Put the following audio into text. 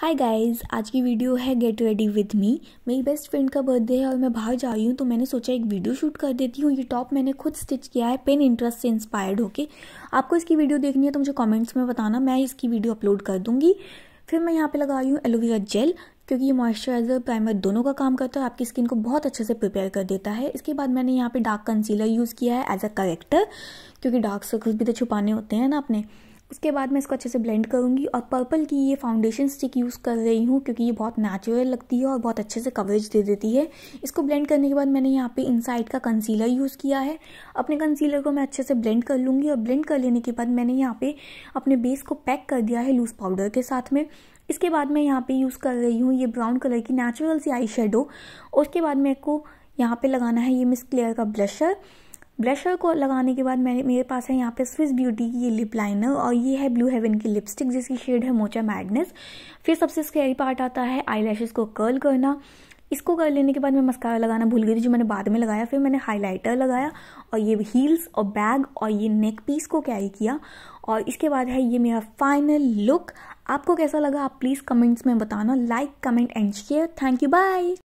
hi guys आज की video है गेट रेडी विद मी मेरी बेस्ट फ्रेंड का बर्थडे है और मैं बाहर जा रही हूँ तो मैंने सोचा एक वीडियो शूट कर देती हूँ ये टॉप मैंने खुद स्टिच किया है पेन इंटरेस्ट से इंस्पायर्ड होके आपको इसकी वीडियो देखनी है तो मुझे कमेंट्स में बताना मैं इसकी वीडियो अपलोड कर दूँगी फिर मैं यहाँ पर लगा रही हूँ एलोवेरा जेल क्योंकि ये मॉइस्चराइजर प्राइमर दोनों का काम करता है आपकी स्किन को बहुत अच्छे से प्रिपेयर कर देता है इसके बाद मैंने यहाँ पर डार्क कंसीलर यूज़ किया है एज अ करेक्टर क्योंकि डार्क सर्कल्स भी तो छुपाने होते हैं ना अपने उसके बाद मैं इसको अच्छे से ब्लेंड करूँगी और पर्पल की ये फाउंडेशन स्टिक यूज़ कर रही हूँ क्योंकि ये बहुत नेचुरल लगती है और बहुत अच्छे से कवरेज दे देती है इसको ब्लेंड करने के बाद मैंने यहाँ पे इनसाइड का कंसीलर यूज़ किया है अपने कंसीलर को मैं अच्छे से ब्लेंड कर लूँगी और ब्लेंड कर लेने के बाद मैंने यहाँ पर अपने बेस को पैक कर दिया है लूज़ पाउडर के साथ में इसके बाद मैं यहाँ पर यूज़ कर रही हूँ ये ब्राउन कलर की नेचुरल सी आई शेडो उसके बाद मेरे को यहाँ पर लगाना है ये मिस क्लेयर का ब्लशर ब्लशर को लगाने के बाद मैंने मेरे पास है यहाँ पे स्विस ब्यूटी की ये लिप लाइनर और ये है ब्लू हेवन की लिपस्टिक जिसकी शेड है मोचा मैडनेस फिर सबसे यही पार्ट आता है आई को कर्ल करना इसको कर लेने के बाद मैं मस्कारा लगाना भूल गई थी जो मैंने बाद में लगाया फिर मैंने हाइलाइटर लगाया और ये हील्स और बैग और ये नेक पीस को कैरी किया और इसके बाद है ये मेरा फाइनल लुक आपको कैसा लगा आप प्लीज़ कमेंट्स में बताना like comment and share thank you bye